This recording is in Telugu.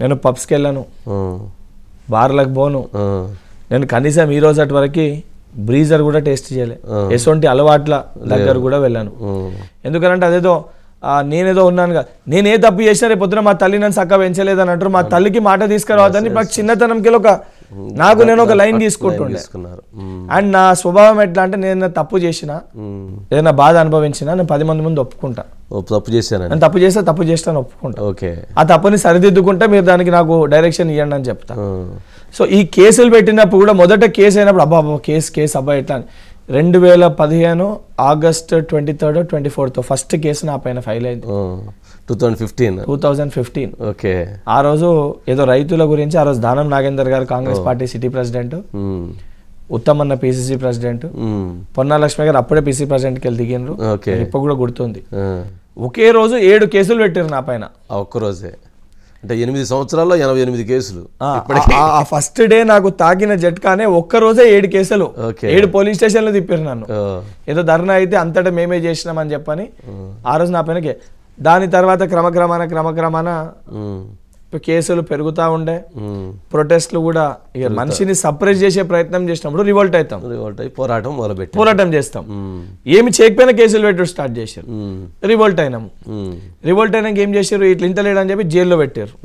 నేను పబ్స్కి వెళ్ళాను బార్లకు పోను నేను కనీసం ఈ రోజు అటు వరకు బ్రీజర్ కూడా టేస్ట్ చేయలే ఎటువంటి అలవాట్ల దగ్గర కూడా వెళ్ళాను ఎందుకంటే అదేదో నేనేదో ఉన్నాను కదా నేను ఏ తప్పు చేసినా రేపు పొద్దున మా తల్లి నన్ను చక్కగా పెంచలేదని అంటారు మా తల్లికి మాట తీసుకురావద్దని మాకు చిన్నతనంకి ఒక నాకు నేను ఒక లైన్ తీసుకుంటుండే అండ్ నా స్వభావం ఎట్లా అంటే నేను తప్పు చేసిన ఏదైనా బాధ అనుభవించినా నేను పది మంది ముందు ఒప్పుకుంటా తప్పు చేశాను నేను తప్పు చేస్తే తప్పు చేస్తాను ఒప్పుకుంటా ఓకే ఆ తప్పుని సరిదిద్దుకుంటే మీరు దానికి నాకు డైరెక్షన్ ఇవ్వండి అని చెప్తాను సో ఈ కేసులు పెట్టినప్పుడు కూడా మొదట కేసు అయినప్పుడు అబ్బా అబ్బా కేసు కేసు అబ్బా ఎట్లా రెండు వేల పదిహేను August twenty third twenty fourth first case నా పైన ఫైల్ అయింది two thousand fifteen two thousand fifteen okay ఆ రోజు ఏదో రైతుల గురించి ఆ రోజు దానం నాగేందర్ గారు Congress party city president Uttam అన్న పిసిసి ప్రెసిడెంట్ పొన్నా లక్ష్మి గారు అప్పుడే పిసి ప్రెసిడెంట్ వెళ్ళి దిగినారు ఇప్పుడు కూడా గుర్తుంది ఒకే రోజు ఏడు కేసులు పెట్టారు నా పైన ఒక్క రోజే అంటే ఎనిమిది సంవత్సరాల్లో ఎనభై ఎనిమిది కేసులు ఆ ఫస్ట్ డే నాకు తాకిన జట్కానే ఒక్క రోజే ఏడు కేసులు ఏడు పోలీస్ లో తిప్పారు నన్ను ఏదో ధర్నా అయితే అంతటా మేమే చేసినామని చెప్పని ఆ రోజు నా పైనకే దాని తర్వాత క్రమక్రమాన క్రమక్రమాన ఇప్పుడు కేసులు పెరుగుతూ ఉండే ప్రొటెస్ట్లు కూడా ఇక మనిషిని సప్రెస్ చేసే ప్రయత్నం చేసినప్పుడు రివోల్ట్ అవుతాం రివోల్ట్ అయ్యి పోరాటం మొదలుపెట్టి పోరాటం చేస్తాం ఏమి చేయకపోయినా కేసులు పెట్టడం స్టార్ట్ చేశారు రివోల్ట్ అయినాము రివోల్ట్ అయినాక ఏం చేశారు ఇట్లా ఇంత లేడని చెప్పి జైల్లో పెట్టారు